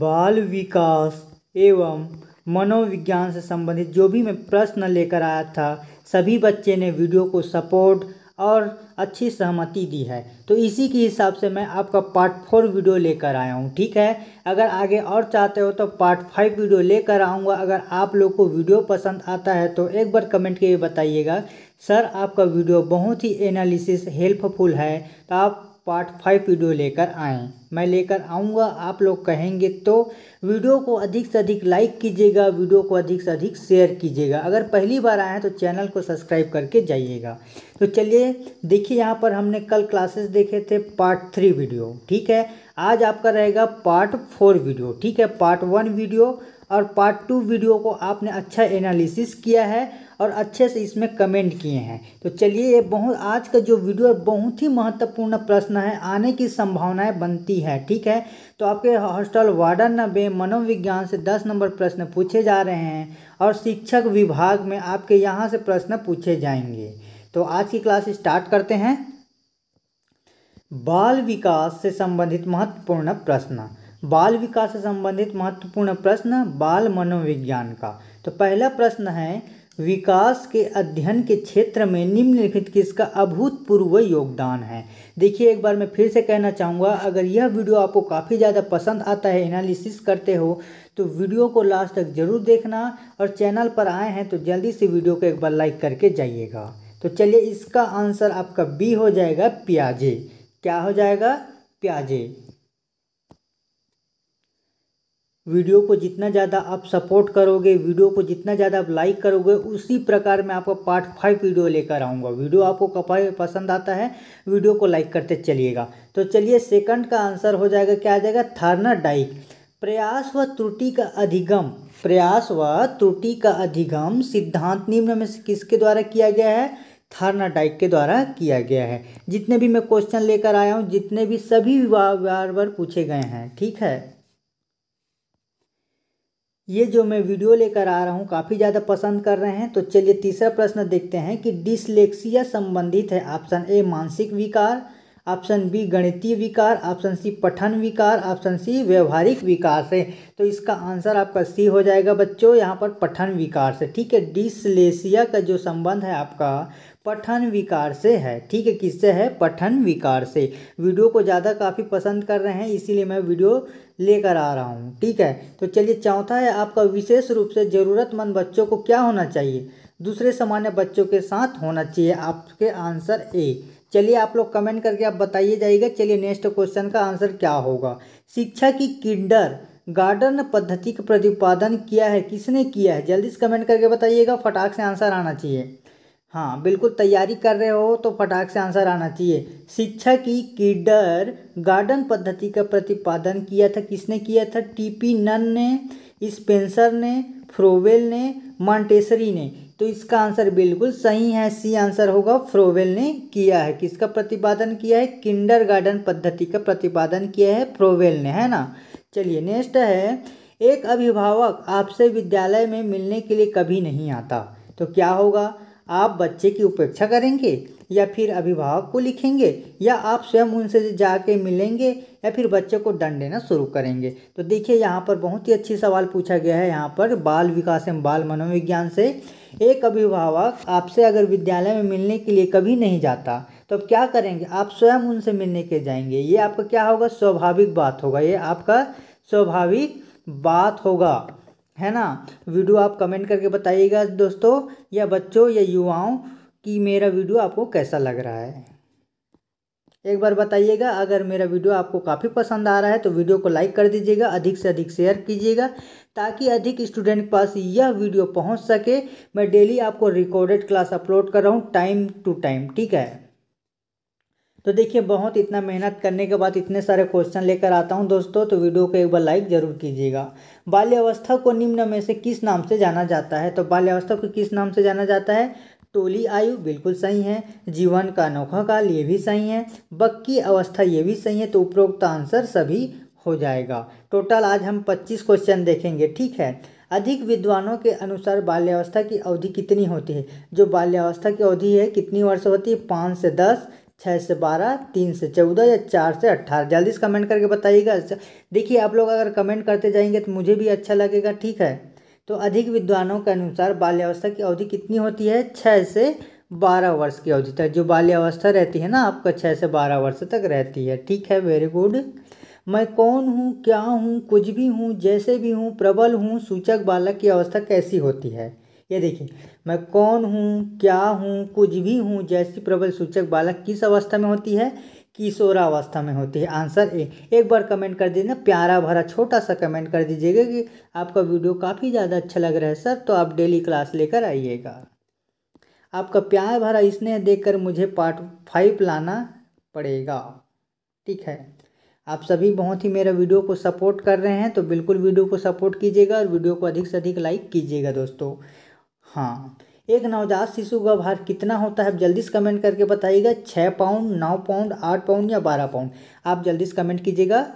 बाल विकास एवं मनोविज्ञान से संबंधित जो भी मैं प्रश्न लेकर आया था सभी बच्चे ने वीडियो को सपोर्ट और अच्छी सहमति दी है तो इसी के हिसाब से मैं आपका पार्ट फोर वीडियो लेकर आया हूँ ठीक है अगर आगे और चाहते हो तो पार्ट फाइव वीडियो लेकर आऊँगा अगर आप लोग को वीडियो पसंद आता है तो एक बार कमेंट के बताइएगा सर आपका वीडियो बहुत ही एनालिसिस हेल्पफुल है तो आप पार्ट फाइव वीडियो लेकर आएँ मैं लेकर आऊँगा आप लोग कहेंगे तो वीडियो को अधिक से अधिक लाइक कीजिएगा वीडियो को अधिक से अधिक शेयर कीजिएगा अगर पहली बार आए हैं तो चैनल को सब्सक्राइब करके जाइएगा तो चलिए देखिए यहाँ पर हमने कल क्लासेस देखे थे पार्ट थ्री वीडियो ठीक है आज आपका रहेगा पार्ट फोर वीडियो ठीक है पार्ट वन वीडियो और पार्ट टू वीडियो को आपने अच्छा एनालिसिस किया है और अच्छे से इसमें कमेंट किए हैं तो चलिए ये बहुत आज का जो वीडियो है बहुत ही महत्वपूर्ण प्रश्न है आने की संभावनाएं बनती है ठीक है तो आपके हॉस्टल वार्डन में मनोविज्ञान से दस नंबर प्रश्न पूछे जा रहे हैं और शिक्षक विभाग में आपके यहाँ से प्रश्न पूछे जाएंगे तो आज की क्लास स्टार्ट करते हैं बाल विकास से संबंधित महत्वपूर्ण प्रश्न बाल विकास से संबंधित महत्वपूर्ण प्रश्न बाल मनोविज्ञान का तो पहला प्रश्न है विकास के अध्ययन के क्षेत्र में निम्नलिखित किसका अभूतपूर्व योगदान है देखिए एक बार मैं फिर से कहना चाहूँगा अगर यह वीडियो आपको काफ़ी ज़्यादा पसंद आता है एनालिसिस करते हो तो वीडियो को लास्ट तक ज़रूर देखना और चैनल पर आए हैं तो जल्दी से वीडियो को एक बार लाइक करके जाइएगा तो चलिए इसका आंसर आपका बी हो जाएगा प्याजे क्या हो जाएगा प्याजे वीडियो को जितना ज़्यादा आप सपोर्ट करोगे वीडियो को जितना ज़्यादा आप लाइक करोगे उसी प्रकार मैं आपको पार्ट फाइव वीडियो लेकर आऊँगा वीडियो आपको कपाई पसंद आता है वीडियो को लाइक करते चलिएगा तो चलिए सेकंड का आंसर हो जाएगा क्या आ जाएगा थर्नर डाइक प्रयास व त्रुटि का अधिगम प्रयास व त्रुटि का अधिगम सिद्धांत निम्न में किसके द्वारा किया गया है थारना डाइक के द्वारा किया गया है जितने भी मैं क्वेश्चन लेकर आया हूँ जितने भी सभी बार बार पूछे गए हैं ठीक है ये जो मैं वीडियो लेकर आ रहा हूँ काफ़ी ज़्यादा पसंद कर रहे हैं तो चलिए तीसरा प्रश्न देखते हैं कि डिसलेक्सिया संबंधित है ऑप्शन ए मानसिक विकार ऑप्शन बी गणितीय विकार ऑप्शन सी पठन विकार ऑप्शन सी व्यवहारिक विकार से तो इसका आंसर आपका सी हो जाएगा बच्चों यहाँ पर पठन विकार से ठीक है डिसलेसिया का जो संबंध है आपका पठन विकार से है ठीक है किससे है पठन विकार से वीडियो को ज़्यादा काफ़ी पसंद कर रहे हैं इसीलिए मैं वीडियो लेकर आ रहा हूँ ठीक है तो चलिए चौथा है आपका विशेष रूप से ज़रूरतमंद बच्चों को क्या होना चाहिए दूसरे सामान्य बच्चों के साथ होना चाहिए आपके आंसर ए चलिए आप लोग कमेंट करके आप बताइए जाइएगा चलिए नेक्स्ट क्वेश्चन का आंसर क्या होगा शिक्षा की किंडर गार्डन पद्धति का प्रतिपादन किया है किसने किया है जल्दी से कमेंट करके बताइएगा फटाक से आंसर आना चाहिए हाँ बिल्कुल तैयारी कर रहे हो तो फटाक से आंसर आना चाहिए शिक्षा की किडर गार्डन पद्धति का प्रतिपादन किया था किसने किया था टीपी नन ने स्पेंसर ने फ्रोवेल ने मॉन्टेसरी ने तो इसका आंसर बिल्कुल सही है सी आंसर होगा फ्रोवेल ने किया है किसका प्रतिपादन किया है किंडर गार्डन पद्धति का प्रतिपादन किया है फ्रोवेल ने है ना चलिए नेक्स्ट है एक अभिभावक आपसे विद्यालय में मिलने के लिए कभी नहीं आता तो क्या होगा आप बच्चे की उपेक्षा करेंगे या फिर अभिभावक को लिखेंगे या आप स्वयं उनसे जाके मिलेंगे या फिर बच्चे को दंड देना शुरू करेंगे तो देखिए यहाँ पर बहुत ही अच्छी सवाल पूछा गया है यहाँ पर बाल विकास एवं बाल मनोविज्ञान से एक अभिभावक आपसे अगर विद्यालय में मिलने के लिए कभी नहीं जाता तो अब क्या करेंगे आप स्वयं उनसे मिलने के जाएंगे ये आपका क्या होगा स्वाभाविक बात होगा ये आपका स्वाभाविक बात होगा है ना तो वीडियो आप कमेंट करके बताइएगा दोस्तों या बच्चों या युवाओं कि मेरा वीडियो आपको कैसा लग रहा है एक बार बताइएगा अगर मेरा वीडियो आपको काफ़ी पसंद आ रहा है तो वीडियो को लाइक कर दीजिएगा अधिक से अधिक शेयर कीजिएगा ताकि अधिक स्टूडेंट के पास यह वीडियो पहुंच सके मैं डेली आपको रिकॉर्डेड क्लास अपलोड कर रहा हूं टाइम टू टाइम ठीक है तो देखिए बहुत इतना मेहनत करने के बाद इतने सारे क्वेश्चन लेकर आता हूँ दोस्तों तो वीडियो को एक बार लाइक ज़रूर कीजिएगा बाल्यावस्था को निम्न में से किस नाम से जाना जाता है तो बाल्यावस्था को किस नाम से जाना जाता है टोली आयु बिल्कुल सही है जीवन का अनोखा काल ये भी सही है बक्की अवस्था ये भी सही है तो उपरोक्त आंसर सभी हो जाएगा टोटल आज हम पच्चीस क्वेश्चन देखेंगे ठीक है अधिक विद्वानों के अनुसार बाल्यावस्था की अवधि कितनी होती है जो बाल्यावस्था की अवधि है कितनी वर्ष होती है पाँच से दस छः से बारह तीन से चौदह या चार से अट्ठारह जल्दी से कमेंट करके बताइएगा अच्छा, देखिए आप लोग अगर कमेंट करते जाएंगे तो मुझे भी अच्छा लगेगा ठीक है तो अधिक विद्वानों के अनुसार बाल्यावस्था की अवधि कितनी होती है छः से बारह वर्ष की अवधि तक जो बाल्यावस्था रहती है ना आपका छः से बारह वर्ष तक रहती है ठीक है वेरी गुड मैं कौन हूँ क्या हूँ कुछ भी हूँ जैसे भी हूँ प्रबल हूँ सूचक बालक की अवस्था कैसी होती है ये देखिए मैं कौन हूँ क्या हूँ कुछ भी हूँ जैसी प्रबल सूचक बालक किस अवस्था में होती है किशोरावस्था में होती है आंसर ए एक बार कमेंट कर देना प्यारा भरा छोटा सा कमेंट कर दीजिएगा कि आपका वीडियो काफ़ी ज़्यादा अच्छा लग रहा है सर तो आप डेली क्लास लेकर आइएगा आपका प्यार भरा इसने देखकर मुझे पार्ट फाइव लाना पड़ेगा ठीक है आप सभी बहुत ही मेरा वीडियो को सपोर्ट कर रहे हैं तो बिल्कुल वीडियो को सपोर्ट कीजिएगा और वीडियो को अधिक से अधिक लाइक कीजिएगा दोस्तों हाँ एक नवजात शिशु का भार कितना होता है आप जल्दी से कमेंट करके बताइएगा छः पाउंड नौ पाउंड आठ पाउंड या बारह पाउंड आप जल्दी से कमेंट कीजिएगा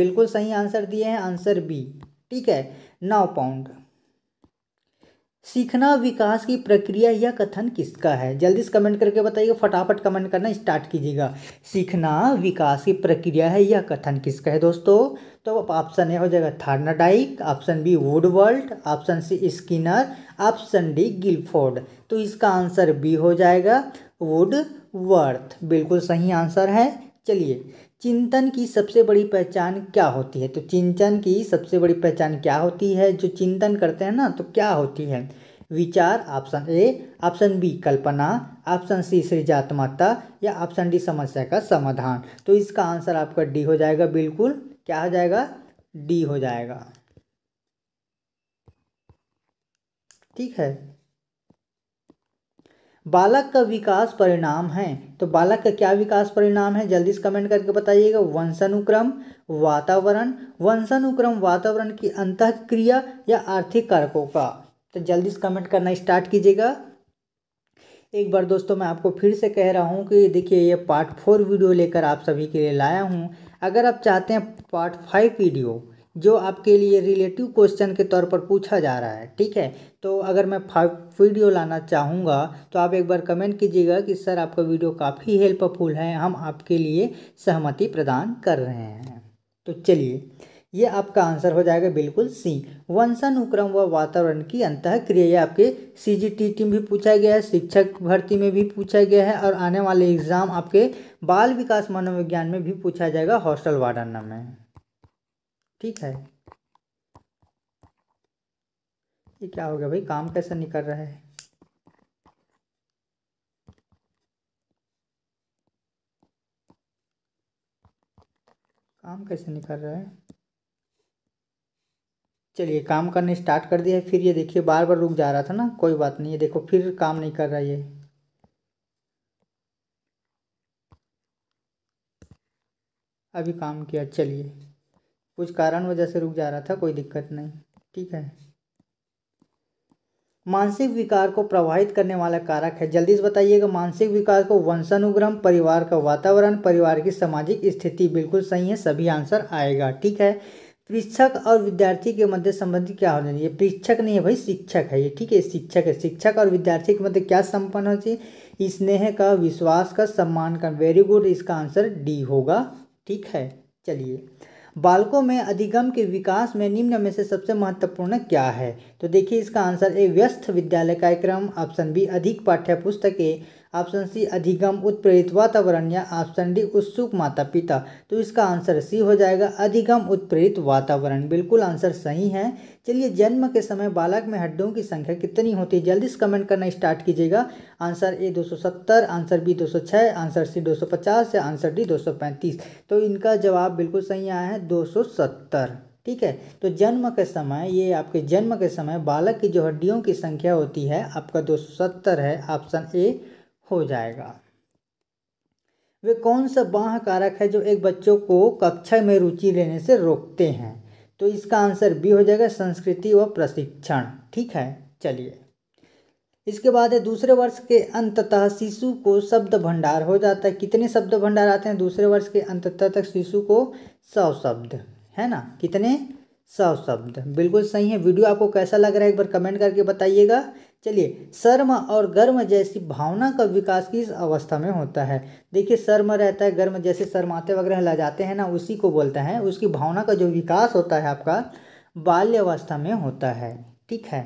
बिल्कुल सही आंसर दिए हैं आंसर बी ठीक है नौ पाउंड सीखना विकास की प्रक्रिया या कथन किसका है जल्दी से कमेंट करके बताइए फटाफट कमेंट करना स्टार्ट कीजिएगा सीखना विकास की प्रक्रिया है या कथन किसका है दोस्तों तो ऑप्शन ए हो जाएगा Thorndike option B Woodworth option C Skinner option D Guilford तो इसका आंसर बी हो जाएगा वुडवर्थ बिल्कुल सही आंसर है चलिए चिंतन की सबसे बड़ी पहचान क्या होती है तो चिंतन की सबसे बड़ी पहचान क्या होती है जो चिंतन करते हैं ना तो क्या होती है विचार ऑप्शन ए ऑप्शन बी कल्पना ऑप्शन सी सृजात्मकता या ऑप्शन डी समस्या का समाधान तो इसका आंसर आपका डी हो जाएगा बिल्कुल क्या हो जाएगा डी हो जाएगा ठीक है बालक का विकास परिणाम है तो बालक का क्या विकास परिणाम है जल्दी से कमेंट करके बताइएगा वंशानुक्रम वातावरण वंशानुक्रम वातावरण की अंत क्रिया या आर्थिक कारकों का तो जल्दी से कमेंट करना स्टार्ट कीजिएगा एक बार दोस्तों मैं आपको फिर से कह रहा हूँ कि देखिए ये पार्ट फोर वीडियो लेकर आप सभी के लिए लाया हूँ अगर आप चाहते हैं पार्ट फाइव वीडियो जो आपके लिए रिलेटिव क्वेश्चन के तौर पर पूछा जा रहा है ठीक है तो अगर मैं वीडियो लाना चाहूँगा तो आप एक बार कमेंट कीजिएगा कि सर आपका वीडियो काफ़ी हेल्पफुल है हम आपके लिए सहमति प्रदान कर रहे हैं तो चलिए ये आपका आंसर हो जाएगा बिल्कुल सी वंशानुक्रम व वातावरण की अंत क्रिया ये आपके टी में भी पूछा गया है शिक्षक भर्ती में भी पूछा गया है और आने वाले एग्जाम आपके बाल विकास मनोविज्ञान में भी पूछा जाएगा हॉस्टल वार्डन में ठीक है ये क्या हो गया भाई काम कैसे कर रहा है काम कैसे नहीं कर रहा है चलिए काम करने स्टार्ट कर दिया है फिर ये देखिए बार बार रुक जा रहा था ना कोई बात नहीं ये देखो फिर काम नहीं कर रहा ये अभी काम किया चलिए कुछ कारण वजह से रुक जा रहा था कोई दिक्कत नहीं ठीक है मानसिक विकार को प्रभावित करने वाला कारक है जल्दी से बताइएगा मानसिक विकार को वंशानुग्रम परिवार का वातावरण परिवार की सामाजिक स्थिति बिल्कुल सही है सभी आंसर आएगा ठीक है परीक्षक और विद्यार्थी के मध्य संबंध क्या होना चाहिए परीक्षक नहीं है भाई शिक्षक है ये ठीक है शिक्षक है शिक्षक और विद्यार्थी के मध्य क्या संपन्न होना चाहिए स्नेह का विश्वास का सम्मान का वेरी गुड इसका आंसर डी होगा ठीक है चलिए बालकों में अधिगम के विकास में निम्न में से सबसे महत्वपूर्ण क्या है तो देखिए इसका आंसर ए व्यस्त विद्यालय कार्यक्रम ऑप्शन बी अधिक पाठ्य पुस्तकें ऑप्शन सी अधिगम उत्प्रेरित वातावरण या ऑप्शन डी उत्सुक माता पिता तो इसका आंसर सी हो जाएगा अधिगम उत्प्रेरित वातावरण बिल्कुल आंसर सही है चलिए जन्म के समय बालक में हड्डों की संख्या कितनी होती है जल्दी से कमेंट करना स्टार्ट कीजिएगा answer A 270 answer B 206 answer C 250 या आंसर डी 235 तो इनका जवाब बिल्कुल सही आया है 270 ठीक है तो जन्म के समय ये आपके जन्म के समय बालक की जो हड्डियों की संख्या होती है आपका सत्तर है ऑप्शन ए हो जाएगा वे कौन सा बाह कारक है जो एक बच्चों को कक्षा में रुचि लेने से रोकते हैं तो इसका आंसर बी हो जाएगा संस्कृति व प्रशिक्षण ठीक है चलिए इसके बाद है दूसरे वर्ष के अंततः शिशु को शब्द भंडार हो जाता है कितने शब्द भंडार आते हैं दूसरे वर्ष के अंततः तक शिशु को सौ शब्द है ना कितने सौ शब्द बिल्कुल सही है वीडियो आपको कैसा लग रहा है एक बार कमेंट करके बताइएगा चलिए शर्म और गर्म जैसी भावना का विकास किस अवस्था में होता है देखिए शर्म रहता है गर्म जैसे शर्माते वगैरह ला जाते हैं ना उसी को बोलते हैं उसकी भावना का जो विकास होता है आपका बाल्यावस्था में होता है ठीक है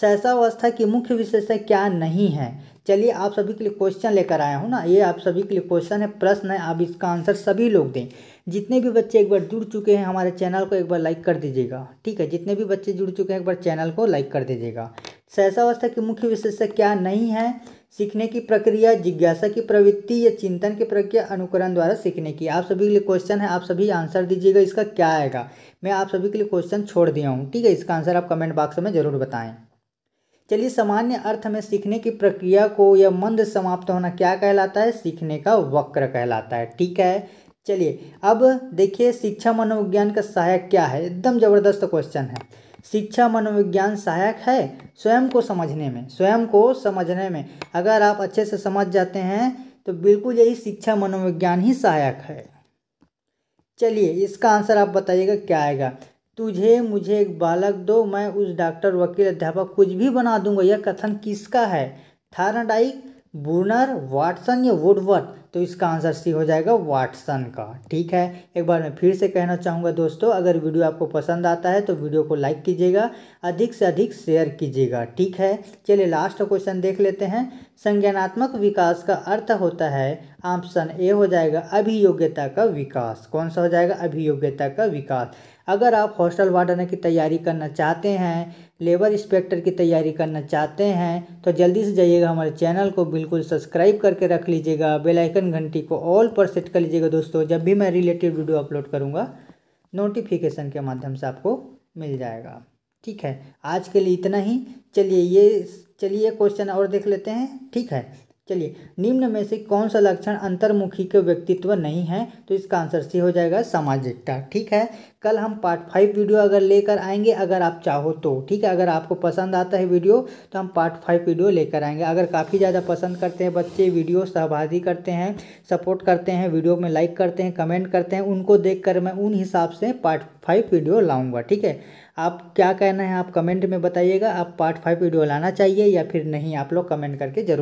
सहसावस्था की मुख्य विशेषता क्या नहीं है चलिए आप सभी के लिए क्वेश्चन लेकर आया हूँ ना ये आप सभी के लिए क्वेश्चन है प्रश्न है आप इसका आंसर सभी लोग दें जितने भी बच्चे एक बार जुड़ चुके हैं हमारे चैनल को एक बार लाइक कर दीजिएगा ठीक है जितने भी बच्चे जुड़ चुके हैं एक बार चैनल को लाइक कर दीजिएगा सहसावस्था की मुख्य विशेषता क्या नहीं है सीखने की प्रक्रिया जिज्ञासा की प्रवृत्ति या चिंतन की प्रक्रिया अनुकरण द्वारा सीखने की आप सभी के लिए क्वेश्चन है आप सभी आंसर दीजिएगा इसका क्या आएगा मैं आप सभी के लिए क्वेश्चन छोड़ दिया हूँ ठीक है इसका आंसर आप कमेंट बॉक्स में ज़रूर बताएं चलिए सामान्य अर्थ में सीखने की प्रक्रिया को या मंद समाप्त होना क्या कहलाता है सीखने का वक्र कहलाता है ठीक है चलिए अब देखिए शिक्षा मनोविज्ञान का सहायक क्या है एकदम ज़बरदस्त क्वेश्चन है शिक्षा मनोविज्ञान सहायक है स्वयं को समझने में स्वयं को समझने में अगर आप अच्छे से समझ जाते हैं तो बिल्कुल यही शिक्षा मनोविज्ञान ही सहायक है चलिए इसका आंसर आप बताइएगा क्या आएगा तुझे मुझे एक बालक दो मैं उस डॉक्टर वकील अध्यापक कुछ भी बना दूंगा यह कथन किसका है थारनडाइक बुनर वाटसन या वुडवर्थ तो इसका आंसर सी हो जाएगा वाटसन का ठीक है एक बार मैं फिर से कहना चाहूँगा दोस्तों अगर वीडियो आपको पसंद आता है तो वीडियो को लाइक कीजिएगा अधिक से अधिक शेयर कीजिएगा ठीक है चलिए लास्ट क्वेश्चन देख लेते हैं संज्ञानात्मक विकास का अर्थ होता है ऑप्शन ए हो जाएगा अभियोग्यता का विकास कौन सा हो जाएगा अभियोग्यता का विकास अगर आप हॉस्टल वार्डन की तैयारी करना चाहते हैं लेबर इंस्पेक्टर की तैयारी करना चाहते हैं तो जल्दी से जाइएगा हमारे चैनल को बिल्कुल सब्सक्राइब करके रख लीजिएगा बेल आइकन घंटी को ऑल पर सेट कर लीजिएगा दोस्तों जब भी मैं रिलेटेड वीडियो अपलोड करूँगा नोटिफिकेशन के माध्यम से आपको मिल जाएगा ठीक है आज के लिए इतना ही चलिए ये चलिए क्वेश्चन और देख लेते हैं ठीक है चलिए निम्न में से कौन सा लक्षण अंतर्मुखी के व्यक्तित्व नहीं है तो इसका आंसर सी हो जाएगा सामाजिकता ठीक है कल हम पार्ट फाइव वीडियो अगर लेकर आएंगे अगर आप चाहो तो ठीक है अगर आपको पसंद आता है वीडियो तो हम पार्ट फाइव वीडियो लेकर आएंगे अगर काफ़ी ज़्यादा पसंद करते हैं बच्चे वीडियो सहभागी करते हैं सपोर्ट करते हैं वीडियो में लाइक करते हैं कमेंट करते हैं उनको देख कर मैं उन हिसाब से पार्ट फाइव वीडियो लाऊँगा ठीक है आप क्या कहना है आप कमेंट में बताइएगा आप पार्ट फाइव वीडियो लाना चाहिए या फिर नहीं आप लोग कमेंट करके जरूर